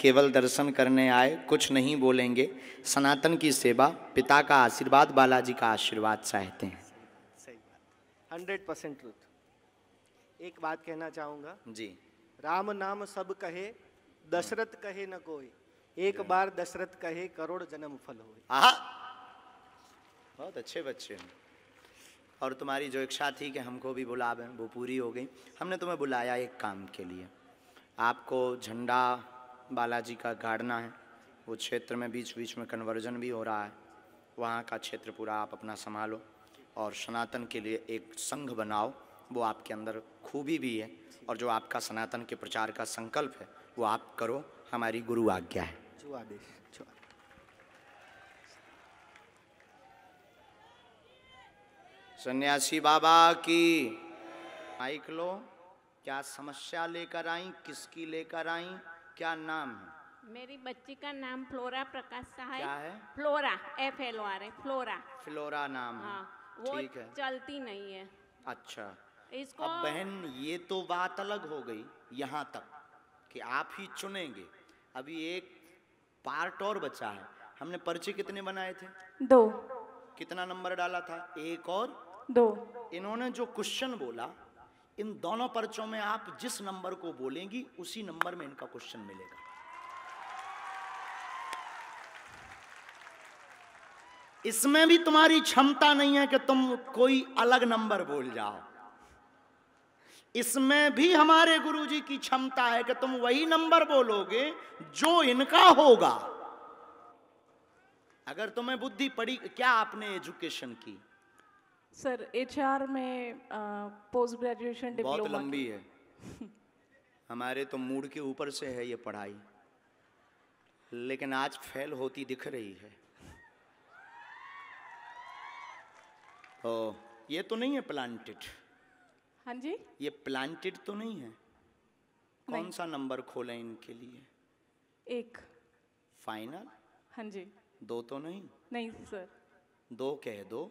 केवल दर्शन करने आए कुछ नहीं बोलेंगे सनातन की सेवा पिता का आशीर्वाद बालाजी का आशीर्वाद चाहते हैं हंड्रेड परसेंट ट्रूथ एक बात कहना चाहूँगा जी राम नाम सब कहे दशरथ कहे न कोई एक बार दशरथ कहे करोड़ जन्म फल हो बहुत अच्छे बच्चे हैं और तुम्हारी जो इच्छा थी कि हमको भी बुलावें वो पूरी हो गई हमने तुम्हें बुलाया एक काम के लिए आपको झंडा बालाजी का गाड़ना है वो क्षेत्र में बीच बीच में कन्वर्जन भी हो रहा है वहाँ का क्षेत्र पूरा आप अपना संभालो और सनातन के लिए एक संघ बनाओ वो आपके अंदर खूबी भी है और जो आपका सनातन के प्रचार का संकल्प है वो आप करो हमारी गुरु आज्ञा है जो आदेश जो सन्यासी बाबा की माइक लो क्या समस्या लेकर आई किसकी लेकर आई क्या नाम है मेरी बच्ची का नाम फ्लोरा प्रकाश सहाय क्या है flora F L R A flora flora नाम हाँ, है वो ठीक है चलती नहीं है अच्छा इसको अब बहन ये तो बात अलग हो गई यहाँ तक कि आप ही चुनेंगे अभी एक पार्ट और बचा है हमने पर्चे कितने बनाए थे दो कितना नंबर डाला था एक और दो इन्होंने जो क्वेश्चन बोला इन दोनों पर्चों में आप जिस नंबर को बोलेंगी उसी नंबर में इनका क्वेश्चन मिलेगा इसमें भी तुम्हारी क्षमता नहीं है कि तुम कोई अलग नंबर बोल जाओ इसमें भी हमारे गुरुजी की क्षमता है कि तुम वही नंबर बोलोगे जो इनका होगा अगर तुम्हें बुद्धि पड़ी क्या आपने एजुकेशन की सर एचआर में पोस्ट uh, ग्रेजुएशन बहुत लंबी है हमारे तो मूड के ऊपर से है ये पढ़ाई लेकिन आज फेल होती दिख रही है ओ ये तो नहीं है प्लांटेड हाँ जी ये प्लांटेड तो नहीं है कौन नहीं। सा नंबर खोले इनके लिए एक फाइनल हाँ जी दो तो नहीं नहीं सर दो कह दो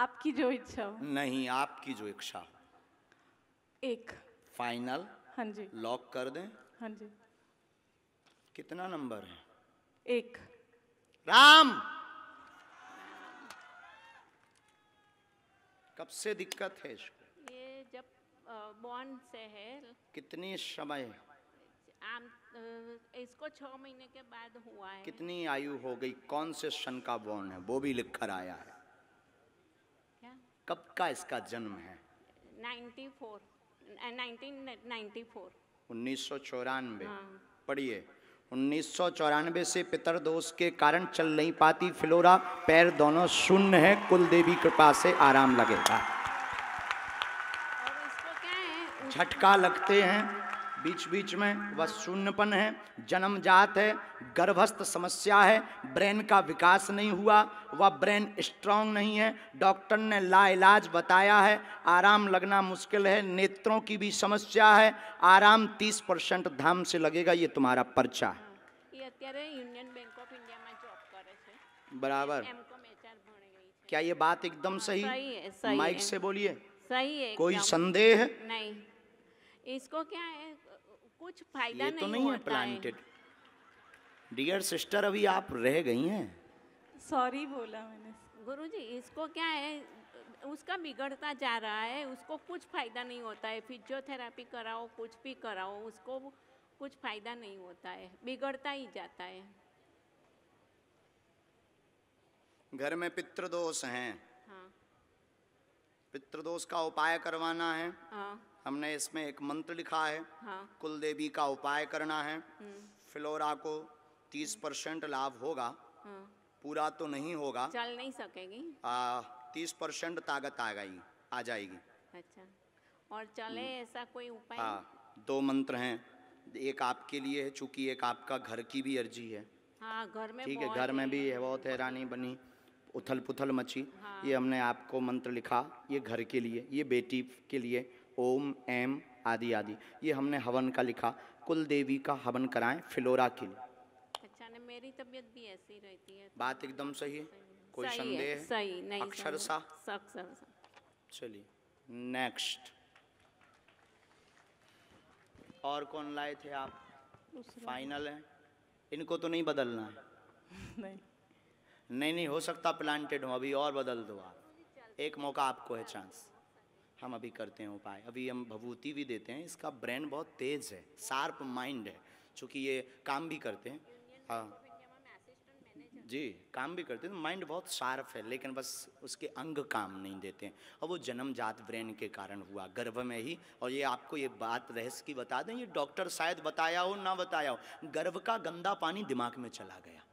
आपकी जो इच्छा हो नहीं आपकी जो इच्छा हो एक फाइनल हाँ जी लॉक कर दें हाँ जी कितना नंबर है एक राम कब से दिक्कत है इसको ये जब बॉन्ड से है कितनी समय आम इसको छ महीने के बाद हुआ है कितनी आयु हो गई कौन से सन का बॉन्ड है वो भी लिख कर आया है कब का इसका जन्म है 94 1994 हाँ। पढ़िए उन्नीस से पितर दोष के कारण चल नहीं पाती फिलोरा पैर दोनों शून्य है कुल देवी कृपा से आराम लगेगा झटका लगते हैं बीच बीच में वह शून्यपन है जन्मजात है गर्भस्थ समस्या है ब्रेन का विकास नहीं हुआ वह ब्रेन स्ट्रांग नहीं है डॉक्टर ने लाइलाज बताया है आराम लगना मुश्किल है नेत्रों की भी समस्या है आराम 30 परसेंट धाम से लगेगा ये तुम्हारा पर्चा है बराबर क्या ये बात एकदम सही, सही, माइक से बोलिए सही है कोई संदेह नहीं इसको क्या है कुछ फायदा नहीं, तो नहीं होता है प्लांटेड डियर सिस्टर अभी आप रह गई हैं सॉरी बोला मैंने गुरुजी इसको क्या है उसका बिगड़ता जा रहा है उसको कुछ फायदा नहीं होता है फिजियोथेरापी कराओ कुछ भी कराओ उसको कुछ फायदा नहीं होता है बिगड़ता ही जाता है घर में पितृदोष हैं हाँ। पितृदोष का उपाय करवाना है हाँ। हमने इसमें एक मंत्र लिखा है हाँ। कुल देवी का उपाय करना है हम्म। फ्लोरा को तीस परसेंट लाभ होगा हाँ। पूरा तो नहीं होगा चल नहीं सकेगी तीस परसेंट ताकत आ गई आ जाएगी अच्छा और चले हम्म। ऐसा कोई उपाय हाँ दो मंत्र हैं एक आपके लिए है चूंकि एक आपका घर की भी अर्जी है हाँ घर में ठीक है घर में भी है बहुत हैरानी बनी उथल पुथल मची हाँ। ये हमने आपको मंत्र लिखा ये घर के लिए ये बेटी के लिए ओम एम आदि आदि ये हमने हवन का लिखा कुल देवी का हवन कराएं फिलोरा के लिए अच्छा ना मेरी तबीयत भी ऐसी रहती है बात एकदम सही है कोई संदेह सही नहीं अक्षर सा अक्षर सा चलिए नेक्स्ट और कौन लाए थे आप फाइनल है इनको तो नहीं बदलना है नहीं नहीं नहीं हो सकता प्लांटेड हो अभी और बदल दो आप एक मौका आपको है चांस हम अभी करते हैं उपाय अभी हम भभूति भी देते हैं इसका ब्रेन बहुत तेज है शार्प माइंड है चूँकि ये काम भी करते हैं हाँ तो जी काम भी करते हैं तो माइंड बहुत शार्प है लेकिन बस उसके अंग काम नहीं देते हैं और वो जन्मजात ब्रेन के कारण हुआ गर्भ में ही और ये आपको ये बात रहस्य की बता दें ये डॉक्टर शायद बताया हो ना बताया हो गर्भ का गंदा पानी दिमाग में चला गया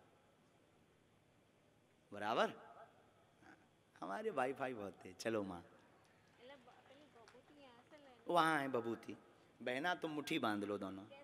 बराबर हाँ, हमारे वाईफाई बहुत है चलो माँ वहाँ हैं बबूती बहना तुम मुठ्ठी बांध लो दोनों